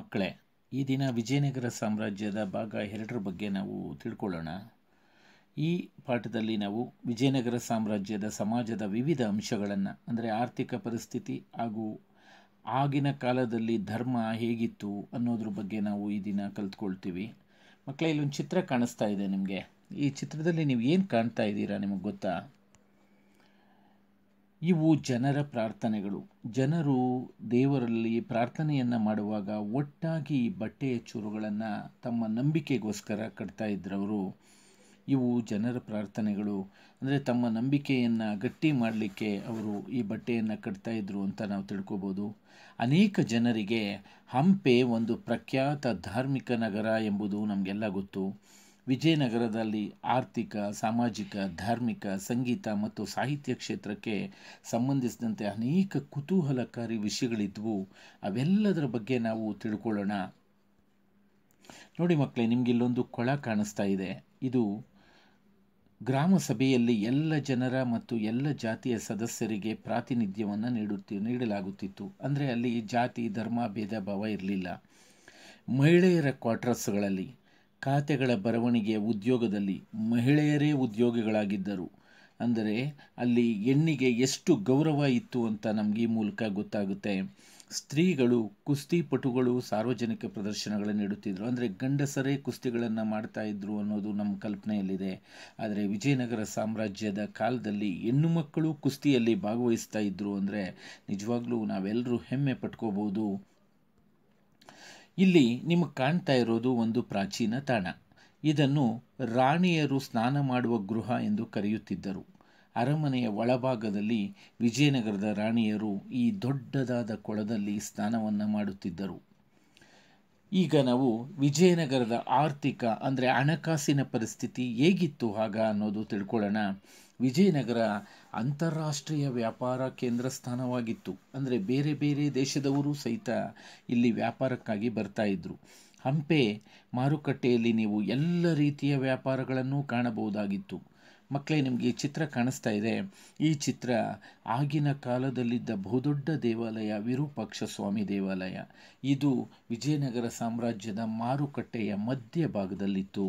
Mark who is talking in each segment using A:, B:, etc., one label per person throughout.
A: ಮಕ್ಕಳೇ ಈ ದಿನ ವಿಜಯನಗರ ಸಾಮ್ರಾಜ್ಯದ ಭಾಗ ಎರಡರ ಬಗ್ಗೆ ನಾವು ತಿಳ್ಕೊಳ್ಳೋಣ ಈ ಪಾಠದಲ್ಲಿ ನಾವು ವಿಜಯನಗರ ಸಾಮ್ರಾಜ್ಯದ ಸಮಾಜದ ವಿವಿಧ ಅಂಶಗಳನ್ನು ಅಂದರೆ ಆರ್ಥಿಕ ಪರಿಸ್ಥಿತಿ ಹಾಗೂ ಆಗಿನ ಕಾಲದಲ್ಲಿ ಧರ್ಮ ಹೇಗಿತ್ತು ಅನ್ನೋದ್ರ ಬಗ್ಗೆ ನಾವು ಈ ದಿನ ಕಲ್ತ್ಕೊಳ್ತೀವಿ ಮಕ್ಕಳೇ ಇಲ್ಲೊಂದು ಚಿತ್ರ ಕಾಣಿಸ್ತಾ ಇದೆ ನಿಮಗೆ ಈ ಚಿತ್ರದಲ್ಲಿ ನೀವು ಏನು ಕಾಣ್ತಾ ಇದ್ದೀರಾ ನಿಮಗೆ ಗೊತ್ತಾ ಇವು ಜನರ ಪ್ರಾರ್ಥನೆಗಳು ಜನರು ದೇವರಲ್ಲಿ ಪ್ರಾರ್ಥನೆಯನ್ನು ಮಾಡುವಾಗ ಒಟ್ಟಾಗಿ ಬಟ್ಟೆಯ ಚೂರುಗಳನ್ನು ತಮ್ಮ ನಂಬಿಕೆಗೋಸ್ಕರ ಕಟ್ತಾ ಇದ್ರವರು ಇವು ಜನರ ಪ್ರಾರ್ಥನೆಗಳು ಅಂದರೆ ತಮ್ಮ ನಂಬಿಕೆಯನ್ನು ಗಟ್ಟಿ ಮಾಡಲಿಕ್ಕೆ ಅವರು ಈ ಬಟ್ಟೆಯನ್ನು ಕಟ್ತಾ ಇದ್ರು ಅಂತ ನಾವು ತಿಳ್ಕೊಬೋದು ಅನೇಕ ಜನರಿಗೆ ಹಂಪೆ ಒಂದು ಪ್ರಖ್ಯಾತ ಧಾರ್ಮಿಕ ನಗರ ಎಂಬುದು ನಮಗೆಲ್ಲ ಗೊತ್ತು ವಿಜಯನಗರದಲ್ಲಿ ಆರ್ಥಿಕ ಸಾಮಾಜಿಕ ಧಾರ್ಮಿಕ ಸಂಗೀತ ಮತ್ತು ಸಾಹಿತ್ಯ ಕ್ಷೇತ್ರಕ್ಕೆ ಸಂಬಂಧಿಸಿದಂತೆ ಅನೇಕ ಕುತೂಹಲಕಾರಿ ವಿಷಯಗಳಿದ್ವು ಅವೆಲ್ಲದರ ಬಗ್ಗೆ ನಾವು ತಿಳ್ಕೊಳ್ಳೋಣ ನೋಡಿ ಮಕ್ಕಳೇ ಇಲ್ಲೊಂದು ಕೊಳ ಕಾಣಿಸ್ತಾ ಇದೆ ಇದು ಗ್ರಾಮ ಸಭೆಯಲ್ಲಿ ಎಲ್ಲ ಜನರ ಮತ್ತು ಎಲ್ಲ ಜಾತಿಯ ಸದಸ್ಯರಿಗೆ ಪ್ರಾತಿನಿಧ್ಯವನ್ನು ನೀಡುತ್ತಿ ನೀಡಲಾಗುತ್ತಿತ್ತು ಅಂದರೆ ಅಲ್ಲಿ ಜಾತಿ ಧರ್ಮ ಭೇದ ಭಾವ ಇರಲಿಲ್ಲ ಮಹಿಳೆಯರ ಕ್ವಾರ್ಟರ್ಸ್ಗಳಲ್ಲಿ ಖಾತೆಗಳ ಬರವಣಿಗೆಯ ಉದ್ಯೋಗದಲ್ಲಿ ಮಹಿಳೆಯರೇ ಉದ್ಯೋಗಿಗಳಾಗಿದ್ದರು ಅಂದರೆ ಅಲ್ಲಿ ಹೆಣ್ಣಿಗೆ ಎಷ್ಟು ಗೌರವ ಇತ್ತು ಅಂತ ನಮಗೆ ಈ ಮೂಲಕ ಗೊತ್ತಾಗುತ್ತೆ ಸ್ತ್ರೀಗಳು ಕುಸ್ತಿಪಟುಗಳು ಸಾರ್ವಜನಿಕ ಪ್ರದರ್ಶನಗಳನ್ನು ನೀಡುತ್ತಿದ್ದರು ಅಂದರೆ ಗಂಡಸರೇ ಕುಸ್ತಿಗಳನ್ನು ಮಾಡ್ತಾ ಇದ್ರು ಅನ್ನೋದು ನಮ್ಮ ಕಲ್ಪನೆಯಲ್ಲಿದೆ ಆದರೆ ವಿಜಯನಗರ ಸಾಮ್ರಾಜ್ಯದ ಕಾಲದಲ್ಲಿ ಹೆಣ್ಣು ಮಕ್ಕಳು ಕುಸ್ತಿಯಲ್ಲಿ ಭಾಗವಹಿಸ್ತಾ ಇದ್ದರು ಅಂದರೆ ನಿಜವಾಗ್ಲೂ ನಾವೆಲ್ಲರೂ ಹೆಮ್ಮೆ ಪಟ್ಕೋಬೋದು ಇಲ್ಲಿ ನಿಮಗೆ ಕಾಣ್ತಾ ಇರೋದು ಒಂದು ಪ್ರಾಚೀನ ತಾಣ ಇದನ್ನು ರಾಣಿಯರು ಸ್ನಾನ ಮಾಡುವ ಗೃಹ ಎಂದು ಕರೆಯುತ್ತಿದ್ದರು ಅರಮನೆಯ ಒಳಭಾಗದಲ್ಲಿ ವಿಜಯನಗರದ ರಾಣಿಯರು ಈ ದೊಡ್ಡದಾದ ಕೊಳದಲ್ಲಿ ಸ್ನಾನವನ್ನು ಮಾಡುತ್ತಿದ್ದರು ಈಗ ನಾವು ವಿಜಯನಗರದ ಆರ್ಥಿಕ ಅಂದರೆ ಹಣಕಾಸಿನ ಪರಿಸ್ಥಿತಿ ಹೇಗಿತ್ತು ಆಗ ಅನ್ನೋದು ತಿಳ್ಕೊಳ್ಳೋಣ ವಿಜಯನಗರ ಅಂತಾರಾಷ್ಟ್ರೀಯ ವ್ಯಾಪಾರ ಕೇಂದ್ರ ಸ್ಥಾನವಾಗಿತ್ತು ಅಂದರೆ ಬೇರೆ ಬೇರೆ ದೇಶದವರು ಸಹಿತ ಇಲ್ಲಿ ವ್ಯಾಪಾರಕ್ಕಾಗಿ ಬರ್ತಾಯಿದ್ರು ಹಂಪೆ ಮಾರುಕಟ್ಟೆಯಲ್ಲಿ ನೀವು ಎಲ್ಲ ರೀತಿಯ ವ್ಯಾಪಾರಗಳನ್ನು ಕಾಣಬಹುದಾಗಿತ್ತು ಮಕ್ಕಳೇ ನಿಮಗೆ ಈ ಚಿತ್ರ ಕಾಣಿಸ್ತಾ ಇದೆ ಈ ಚಿತ್ರ ಆಗಿನ ಕಾಲದಲ್ಲಿದ್ದ ಬಹುದೊಡ್ಡ ದೇವಾಲಯ ವಿರೂಪಾಕ್ಷ ಸ್ವಾಮಿ ದೇವಾಲಯ ಇದು ವಿಜಯನಗರ ಸಾಮ್ರಾಜ್ಯದ ಮಾರುಕಟ್ಟೆಯ ಮಧ್ಯ ಭಾಗದಲ್ಲಿತ್ತು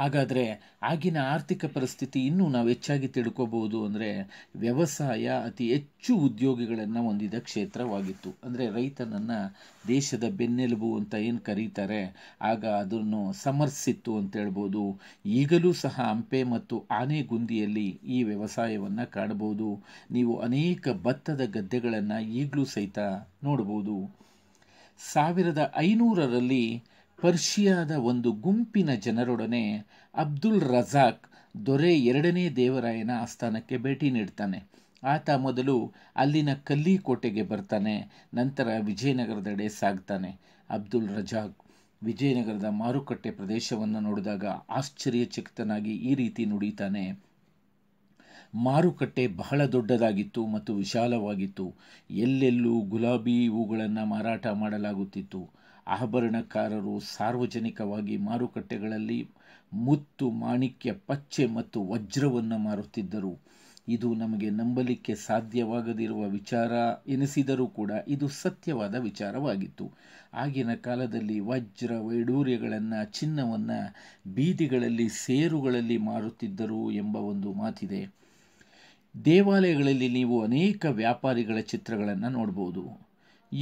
A: ಹಾಗಾದರೆ ಆಗಿನ ಆರ್ಥಿಕ ಪರಿಸ್ಥಿತಿ ಇನ್ನೂ ನಾವು ಹೆಚ್ಚಾಗಿ ತಿಳ್ಕೋಬಹುದು ಅಂದರೆ ವ್ಯವಸಾಯ ಅತಿ ಹೆಚ್ಚು ಉದ್ಯೋಗಿಗಳನ್ನು ಹೊಂದಿದ ಕ್ಷೇತ್ರವಾಗಿತ್ತು ಅಂದರೆ ರೈತನನ್ನು ದೇಶದ ಬೆನ್ನೆಲುಬು ಅಂತ ಏನು ಕರೀತಾರೆ ಆಗ ಅದನ್ನು ಸಮರ್ಸಿತ್ತು ಅಂತ ಹೇಳ್ಬೋದು ಈಗಲೂ ಸಹ ಹಂಪೆ ಮತ್ತು ಆನೆಗುಂದಿಯಲ್ಲಿ ಈ ವ್ಯವಸಾಯವನ್ನು ಕಾಣಬಹುದು ನೀವು ಅನೇಕ ಭತ್ತದ ಗದ್ದೆಗಳನ್ನು ಈಗಲೂ ಸಹಿತ ನೋಡ್ಬೋದು ಸಾವಿರದ ಐನೂರರಲ್ಲಿ ಪರ್ಷಿಯಾದ ಒಂದು ಗುಂಪಿನ ಜನರೊಡನೆ ಅಬ್ದುಲ್ ರಜಾಕ್ ದೊರೆ ಎರಡನೇ ದೇವರಾಯನ ಆಸ್ಥಾನಕ್ಕೆ ಭೇಟಿ ನೀಡ್ತಾನೆ ಆತ ಮೊದಲು ಅಲ್ಲಿನ ಕಲ್ಲಿ ಕೋಟೆಗೆ ಬರ್ತಾನೆ ನಂತರ ವಿಜಯನಗರದೆಡೆ ಸಾಗ್ತಾನೆ ಅಬ್ದುಲ್ ರಜಾಕ್ ವಿಜಯನಗರದ ಮಾರುಕಟ್ಟೆ ಪ್ರದೇಶವನ್ನು ನೋಡಿದಾಗ ಆಶ್ಚರ್ಯಚಕಿತನಾಗಿ ಈ ರೀತಿ ನುಡಿತಾನೆ ಮಾರುಕಟ್ಟೆ ಬಹಳ ದೊಡ್ಡದಾಗಿತ್ತು ಮತ್ತು ವಿಶಾಲವಾಗಿತ್ತು ಎಲ್ಲೆಲ್ಲೂ ಗುಲಾಬಿ ಹೂಗಳನ್ನು ಮಾರಾಟ ಮಾಡಲಾಗುತ್ತಿತ್ತು ಆಭರಣಕಾರರು ಸಾರ್ವಜನಿಕವಾಗಿ ಮಾರುಕಟ್ಟೆಗಳಲ್ಲಿ ಮುತ್ತು ಮಾಣಿಕ್ಯ ಪಚ್ಚೆ ಮತ್ತು ವಜ್ರವನ್ನು ಮಾರುತ್ತಿದ್ದರು ಇದು ನಮಗೆ ನಂಬಲಿಕ್ಕೆ ಸಾಧ್ಯವಾಗದಿರುವ ವಿಚಾರ ಎನಿಸಿದರೂ ಕೂಡ ಇದು ಸತ್ಯವಾದ ವಿಚಾರವಾಗಿತ್ತು ಆಗಿನ ಕಾಲದಲ್ಲಿ ವಜ್ರ ವೈಡೂರ್ಯಗಳನ್ನು ಚಿನ್ನವನ್ನು ಬೀದಿಗಳಲ್ಲಿ ಸೇರುಗಳಲ್ಲಿ ಮಾರುತ್ತಿದ್ದರು ಎಂಬ ಒಂದು ಮಾತಿದೆ ದೇವಾಲಯಗಳಲ್ಲಿ ನೀವು ಅನೇಕ ವ್ಯಾಪಾರಿಗಳ ಚಿತ್ರಗಳನ್ನು ನೋಡ್ಬೋದು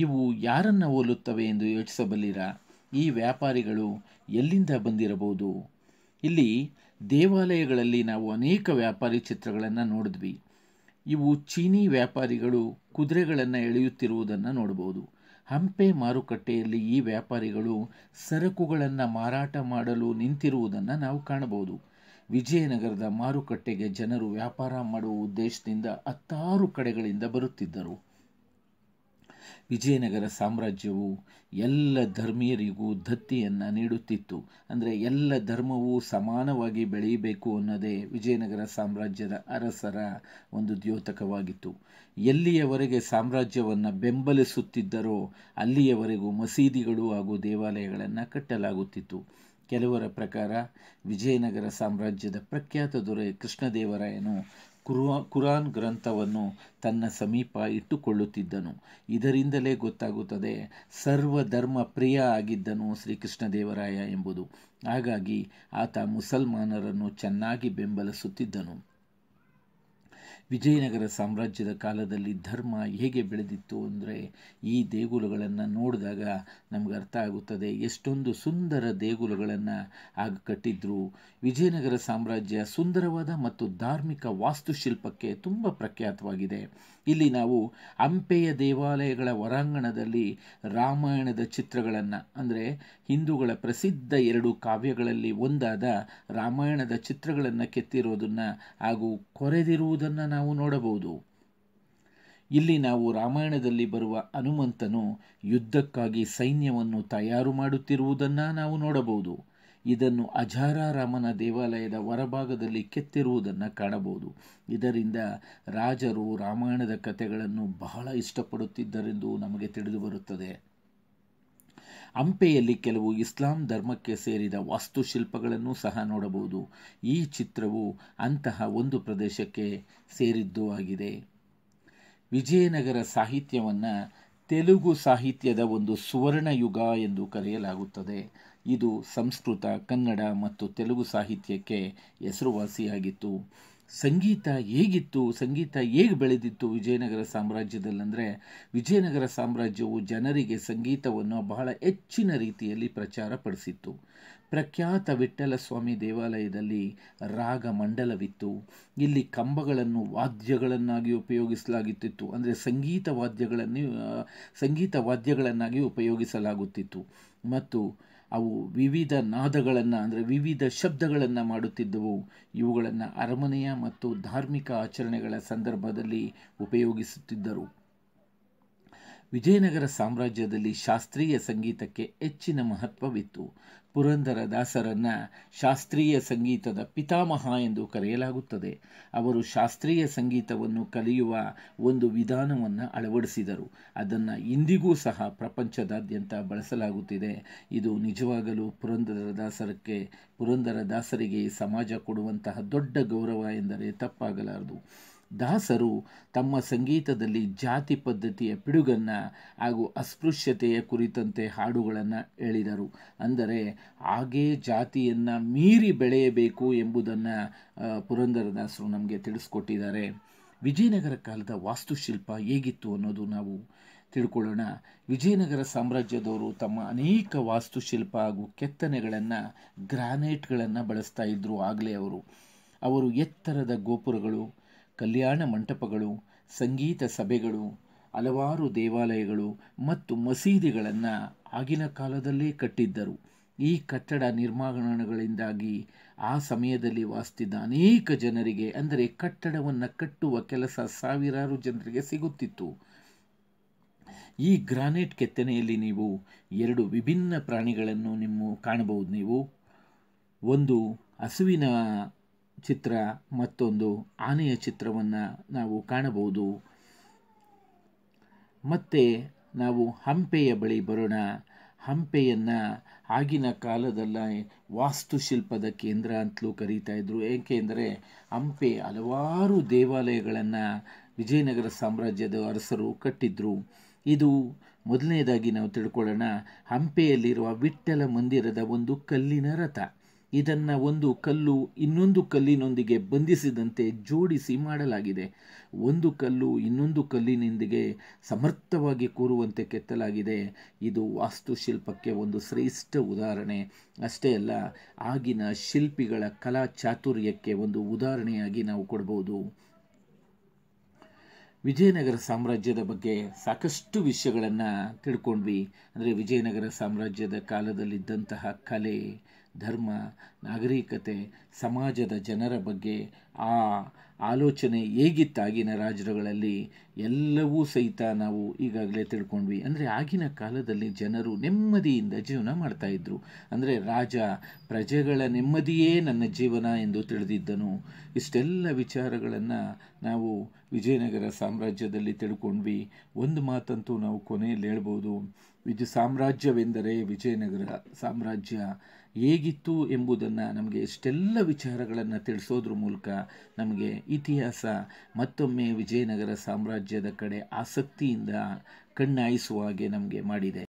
A: ಇವು ಯಾರನ್ನು ಹೋಲುತ್ತವೆ ಎಂದು ಯೋಚಿಸಬಲ್ಲಿರ ಈ ವ್ಯಾಪಾರಿಗಳು ಎಲ್ಲಿಂದ ಬಂದಿರಬಹುದು ಇಲ್ಲಿ ದೇವಾಲಯಗಳಲ್ಲಿ ನಾವು ಅನೇಕ ವ್ಯಾಪಾರಿ ಚಿತ್ರಗಳನ್ನು ನೋಡಿದ್ವಿ ಇವು ಚೀನಿ ವ್ಯಾಪಾರಿಗಳು ಕುದುರೆಗಳನ್ನು ಎಳೆಯುತ್ತಿರುವುದನ್ನು ನೋಡಬಹುದು ಹಂಪೆ ಮಾರುಕಟ್ಟೆಯಲ್ಲಿ ಈ ವ್ಯಾಪಾರಿಗಳು ಸರಕುಗಳನ್ನು ಮಾರಾಟ ಮಾಡಲು ನಿಂತಿರುವುದನ್ನು ನಾವು ಕಾಣಬಹುದು ವಿಜಯನಗರದ ಮಾರುಕಟ್ಟೆಗೆ ಜನರು ವ್ಯಾಪಾರ ಮಾಡುವ ಉದ್ದೇಶದಿಂದ ಹತ್ತಾರು ಕಡೆಗಳಿಂದ ಬರುತ್ತಿದ್ದರು ವಿಜಯನಗರ ಸಾಮ್ರಾಜ್ಯವು ಎಲ್ಲ ಧರ್ಮೀಯರಿಗೂ ದತ್ತಿಯನ್ನು ನೀಡುತ್ತಿತ್ತು ಅಂದರೆ ಎಲ್ಲ ಧರ್ಮವೂ ಸಮಾನವಾಗಿ ಬೆಳೆಯಬೇಕು ಅನ್ನೋದೇ ವಿಜಯನಗರ ಸಾಮ್ರಾಜ್ಯದ ಅರಸರ ಒಂದು ದ್ಯೋತಕವಾಗಿತ್ತು ಎಲ್ಲಿಯವರೆಗೆ ಸಾಮ್ರಾಜ್ಯವನ್ನು ಬೆಂಬಲಿಸುತ್ತಿದ್ದರೋ ಅಲ್ಲಿಯವರೆಗೂ ಮಸೀದಿಗಳು ಹಾಗೂ ದೇವಾಲಯಗಳನ್ನು ಕಟ್ಟಲಾಗುತ್ತಿತ್ತು ಕೆಲವರ ಪ್ರಕಾರ ವಿಜಯನಗರ ಸಾಮ್ರಾಜ್ಯದ ಪ್ರಖ್ಯಾತ ದೊರೆ ಕೃಷ್ಣದೇವರಾಯನು ಕುರಾನ್ ಗ್ರಂಥವನ್ನು ತನ್ನ ಸಮೀಪ ಇಟ್ಟುಕೊಳ್ಳುತ್ತಿದ್ದನು ಇದರಿಂದಲೇ ಗೊತ್ತಾಗುತ್ತದೆ ಸರ್ವಧರ್ಮ ಪ್ರಿಯ ಆಗಿದ್ದನು ದೇವರಾಯ ಎಂಬುದು ಹಾಗಾಗಿ ಆತ ಮುಸಲ್ಮಾನರನ್ನು ಚೆನ್ನಾಗಿ ಬೆಂಬಲಿಸುತ್ತಿದ್ದನು ವಿಜಯನಗರ ಸಾಮ್ರಾಜ್ಯದ ಕಾಲದಲ್ಲಿ ಧರ್ಮ ಹೇಗೆ ಬೆಳೆದಿತ್ತು ಅಂದರೆ ಈ ದೇಗುಲಗಳನ್ನು ನೋಡಿದಾಗ ನಮ್ಗೆ ಅರ್ಥ ಆಗುತ್ತದೆ ಎಷ್ಟೊಂದು ಸುಂದರ ದೇಗುಲಗಳನ್ನು ಆಗ ಕಟ್ಟಿದ್ರು ವಿಜಯನಗರ ಸಾಮ್ರಾಜ್ಯ ಸುಂದರವಾದ ಮತ್ತು ಧಾರ್ಮಿಕ ವಾಸ್ತುಶಿಲ್ಪಕ್ಕೆ ತುಂಬ ಪ್ರಖ್ಯಾತವಾಗಿದೆ ಇಲ್ಲಿ ನಾವು ಹಂಪೆಯ ದೇವಾಲಯಗಳ ಹೊರಾಂಗಣದಲ್ಲಿ ರಾಮಾಯಣದ ಚಿತ್ರಗಳನ್ನು ಅಂದರೆ ಹಿಂದೂಗಳ ಪ್ರಸಿದ್ಧ ಎರಡು ಕಾವ್ಯಗಳಲ್ಲಿ ಒಂದಾದ ರಾಮಾಯಣದ ಚಿತ್ರಗಳನ್ನು ಕೆತ್ತಿರುವುದನ್ನು ಹಾಗೂ ಕೊರೆದಿರುವುದನ್ನು ನಾವು ನೋಡಬಹುದು ಇಲ್ಲಿ ನಾವು ರಾಮಾಯಣದಲ್ಲಿ ಬರುವ ಹನುಮಂತನು ಯುದ್ಧಕ್ಕಾಗಿ ಸೈನ್ಯವನ್ನು ತಯಾರು ಮಾಡುತ್ತಿರುವುದನ್ನು ನಾವು ನೋಡಬಹುದು ಇದನ್ನು ಅಜಾರಾರಾಮನ ದೇವಾಲಯದ ಹೊರಭಾಗದಲ್ಲಿ ಕೆತ್ತಿರುವುದನ್ನು ಕಾಣಬಹುದು ಇದರಿಂದ ರಾಜರು ರಾಮಾಯಣದ ಕಥೆಗಳನ್ನು ಬಹಳ ಇಷ್ಟಪಡುತ್ತಿದ್ದರೆಂದು ನಮಗೆ ತಿಳಿದುಬರುತ್ತದೆ ಹಂಪೆಯಲ್ಲಿ ಕೆಲವು ಇಸ್ಲಾಂ ಧರ್ಮಕ್ಕೆ ಸೇರಿದ ವಾಸ್ತುಶಿಲ್ಪಗಳನ್ನು ಸಹ ನೋಡಬಹುದು ಈ ಚಿತ್ರವು ಅಂತಹ ಒಂದು ಪ್ರದೇಶಕ್ಕೆ ಸೇರಿದ್ದು ಆಗಿದೆ ವಿಜಯನಗರ ಸಾಹಿತ್ಯವನ್ನು ತೆಲುಗು ಸಾಹಿತ್ಯದ ಒಂದು ಸುವರ್ಣ ಯುಗ ಎಂದು ಕರೆಯಲಾಗುತ್ತದೆ ಇದು ಸಂಸ್ಕೃತ ಕನ್ನಡ ಮತ್ತು ತೆಲುಗು ಸಾಹಿತ್ಯಕ್ಕೆ ಹೆಸರುವಾಸಿಯಾಗಿತ್ತು ಸಂಗೀತ ಹೇಗಿತ್ತು ಸಂಗೀತ ಹೇಗೆ ಬೆಳೆದಿತ್ತು ವಿಜಯನಗರ ಸಾಮ್ರಾಜ್ಯದಲ್ಲಂದರೆ ವಿಜಯನಗರ ಸಾಮ್ರಾಜ್ಯವು ಜನರಿಗೆ ಸಂಗೀತವನ್ನು ಬಹಳ ಹೆಚ್ಚಿನ ರೀತಿಯಲ್ಲಿ ಪ್ರಚಾರಪಡಿಸಿತ್ತು ಪ್ರಖ್ಯಾತ ವಿಠ್ಠಲ ಸ್ವಾಮಿ ದೇವಾಲಯದಲ್ಲಿ ರಾಗ ಮಂಡಲವಿತ್ತು ಇಲ್ಲಿ ಕಂಬಗಳನ್ನು ವಾದ್ಯಗಳನ್ನಾಗಿ ಉಪಯೋಗಿಸಲಾಗುತ್ತಿತ್ತು ಅಂದರೆ ಸಂಗೀತ ವಾದ್ಯಗಳನ್ನು ಸಂಗೀತ ವಾದ್ಯಗಳನ್ನಾಗಿ ಉಪಯೋಗಿಸಲಾಗುತ್ತಿತ್ತು ಮತ್ತು ಅವು ವಿವಿಧ ನಾದಗಳನ್ನು ಅಂದರೆ ವಿವಿಧ ಶಬ್ದಗಳನ್ನು ಮಾಡುತ್ತಿದ್ದವು ಇವುಗಳನ್ನು ಅರಮನೆಯ ಮತ್ತು ಧಾರ್ಮಿಕ ಆಚರಣೆಗಳ ಸಂದರ್ಭದಲ್ಲಿ ಉಪಯೋಗಿಸುತ್ತಿದ್ದರು ವಿಜಯನಗರ ಸಾಮ್ರಾಜ್ಯದಲ್ಲಿ ಶಾಸ್ತ್ರೀಯ ಸಂಗೀತಕ್ಕೆ ಹೆಚ್ಚಿನ ಮಹತ್ವವಿತ್ತು ಪುರಂದರದಾಸರನ್ನು ಶಾಸ್ತ್ರೀಯ ಸಂಗೀತದ ಪಿತಾಮಹ ಎಂದು ಕರೆಯಲಾಗುತ್ತದೆ ಅವರು ಶಾಸ್ತ್ರೀಯ ಸಂಗೀತವನ್ನು ಕಲಿಯುವ ಒಂದು ವಿಧಾನವನ್ನು ಅಳವಡಿಸಿದರು ಅದನ್ನು ಇಂದಿಗೂ ಸಹ ಪ್ರಪಂಚದಾದ್ಯಂತ ಬಳಸಲಾಗುತ್ತಿದೆ ಇದು ನಿಜವಾಗಲೂ ಪುರಂದರದಾಸರಕ್ಕೆ ಪುರಂದರದಾಸರಿಗೆ ಸಮಾಜ ಕೊಡುವಂತಹ ದೊಡ್ಡ ಗೌರವ ಎಂದರೆ ತಪ್ಪಾಗಲಾರದು ದಾಸರು ತಮ್ಮ ಸಂಗೀತದಲ್ಲಿ ಜಾತಿ ಪದ್ಧತಿಯ ಪಿಡುಗನ್ನು ಹಾಗೂ ಅಸ್ಪೃಶ್ಯತೆಯ ಕುರಿತಂತೆ ಹಾಡುಗಳನ್ನು ಹೇಳಿದರು ಅಂದರೆ ಹಾಗೇ ಜಾತಿಯನ್ನು ಮೀರಿ ಬೆಳೆಯಬೇಕು ಎಂಬುದನ್ನು ಪುರಂದರದಾಸರು ನಮಗೆ ತಿಳಿಸ್ಕೊಟ್ಟಿದ್ದಾರೆ ವಿಜಯನಗರ ಕಾಲದ ವಾಸ್ತುಶಿಲ್ಪ ಹೇಗಿತ್ತು ಅನ್ನೋದು ನಾವು ತಿಳ್ಕೊಳ್ಳೋಣ ವಿಜಯನಗರ ಸಾಮ್ರಾಜ್ಯದವರು ತಮ್ಮ ಅನೇಕ ವಾಸ್ತುಶಿಲ್ಪ ಹಾಗೂ ಕೆತ್ತನೆಗಳನ್ನು ಗ್ರಾನೈಟ್ಗಳನ್ನು ಬಳಸ್ತಾ ಇದ್ದರು ಆಗಲೇ ಅವರು ಅವರು ಎತ್ತರದ ಗೋಪುರಗಳು ಕಲ್ಯಾಣ ಮಂಟಪಗಳು ಸಂಗೀತ ಸಭೆಗಳು ಹಲವಾರು ದೇವಾಲಯಗಳು ಮತ್ತು ಮಸೀದಿಗಳನ್ನು ಆಗಿನ ಕಾಲದಲ್ಲೇ ಕಟ್ಟಿದ್ದರು ಈ ಕಟ್ಟಡ ನಿರ್ಮಾಣಗಳಿಂದಾಗಿ ಆ ಸಮಯದಲ್ಲಿ ವಾಸ್ತಿದ್ದ ಅನೇಕ ಜನರಿಗೆ ಅಂದರೆ ಕಟ್ಟಡವನ್ನು ಕಟ್ಟುವ ಕೆಲಸ ಸಾವಿರಾರು ಜನರಿಗೆ ಸಿಗುತ್ತಿತ್ತು ಈ ಗ್ರಾನೈಟ್ ಕೆತ್ತನೆಯಲ್ಲಿ ನೀವು ಎರಡು ವಿಭಿನ್ನ ಪ್ರಾಣಿಗಳನ್ನು ನಿಮ್ಮ ಕಾಣಬಹುದು ನೀವು ಒಂದು ಹಸುವಿನ ಚಿತ್ರ ಮತ್ತೊಂದು ಆನೆಯ ಚಿತ್ರವನ್ನು ನಾವು ಕಾಣಬಹುದು ಮತ್ತೆ ನಾವು ಹಂಪೆಯ ಬಳಿ ಬರೋಣ ಹಂಪೆಯನ್ನು ಆಗಿನ ಕಾಲದಲ್ಲ ವಾಸ್ತುಶಿಲ್ಪದ ಕೇಂದ್ರ ಅಂತಲೂ ಕರೀತಾ ಇದ್ದರು ಏಕೆಂದರೆ ಹಂಪೆ ಹಲವಾರು ದೇವಾಲಯಗಳನ್ನು ವಿಜಯನಗರ ಸಾಮ್ರಾಜ್ಯದ ಅರಸರು ಕಟ್ಟಿದ್ರು ಇದು ಮೊದಲನೇದಾಗಿ ನಾವು ತಿಳ್ಕೊಳ್ಳೋಣ ಹಂಪೆಯಲ್ಲಿರುವ ವಿಠ್ಠಲ ಮಂದಿರದ ಒಂದು ಕಲ್ಲಿನ ರಥ ಇದನ್ನು ಒಂದು ಕಲ್ಲು ಇನ್ನೊಂದು ಕಲ್ಲಿನೊಂದಿಗೆ ಬಂಧಿಸಿದಂತೆ ಜೋಡಿಸಿ ಮಾಡಲಾಗಿದೆ ಒಂದು ಕಲ್ಲು ಇನ್ನೊಂದು ಕಲ್ಲಿನೊಂದಿಗೆ ಸಮರ್ಥವಾಗಿ ಕೂರುವಂತೆ ಕೆತ್ತಲಾಗಿದೆ ಇದು ವಾಸ್ತುಶಿಲ್ಪಕ್ಕೆ ಒಂದು ಶ್ರೇಷ್ಠ ಉದಾಹರಣೆ ಅಷ್ಟೇ ಅಲ್ಲ ಆಗಿನ ಶಿಲ್ಪಿಗಳ ಕಲಾ ಚಾತುರ್ಯಕ್ಕೆ ಒಂದು ಉದಾಹರಣೆಯಾಗಿ ನಾವು ಕೊಡಬಹುದು ವಿಜಯನಗರ ಸಾಮ್ರಾಜ್ಯದ ಬಗ್ಗೆ ಸಾಕಷ್ಟು ವಿಷಯಗಳನ್ನು ತಿಳ್ಕೊಂಡ್ವಿ ಅಂದರೆ ವಿಜಯನಗರ ಸಾಮ್ರಾಜ್ಯದ ಕಾಲದಲ್ಲಿದ್ದಂತಹ ಕಲೆ ಧರ್ಮ ನಾಗರಿಕತೆ ಸಮಾಜದ ಜನರ ಬಗ್ಗೆ ಆ ಆಲೋಚನೆ ಆಗಿನ ರಾಜರುಗಳಲ್ಲಿ ಎಲ್ಲವೂ ಸಹಿತ ನಾವು ಈಗಾಗಲೇ ತಿಳ್ಕೊಂಡ್ವಿ ಅಂದರೆ ಆಗಿನ ಕಾಲದಲ್ಲಿ ಜನರು ನೆಮ್ಮದಿಯಿಂದ ಜೀವನ ಮಾಡ್ತಾಯಿದ್ರು ಅಂದರೆ ರಾಜ ಪ್ರಜೆಗಳ ನೆಮ್ಮದಿಯೇ ನನ್ನ ಜೀವನ ಎಂದು ತಿಳಿದಿದ್ದನು ಇಷ್ಟೆಲ್ಲ ವಿಚಾರಗಳನ್ನು ನಾವು ವಿಜಯನಗರ ಸಾಮ್ರಾಜ್ಯದಲ್ಲಿ ತಿಳ್ಕೊಂಡ್ವಿ ಒಂದು ಮಾತಂತೂ ನಾವು ಕೊನೆಯಲ್ಲಿ ಹೇಳ್ಬೋದು ಇದು ಸಾಮ್ರಾಜ್ಯವೆಂದರೆ ವಿಜಯನಗರ ಸಾಮ್ರಾಜ್ಯ ಹೇಗಿತ್ತು ಎಂಬುದನ್ನು ನಮಗೆ ಇಷ್ಟೆಲ್ಲ ವಿಚಾರಗಳನ್ನು ತಿಳಿಸೋದ್ರ ಮೂಲಕ ನಮಗೆ ಇತಿಹಾಸ ಮತ್ತೊಮ್ಮೆ ವಿಜಯನಗರ ಸಾಮ್ರಾಜ್ಯದ ಕಡೆ ಆಸಕ್ತಿಯಿಂದ ಕಣ್ಣಾಯಿಸುವ ಹಾಗೆ ನಮಗೆ ಮಾಡಿದೆ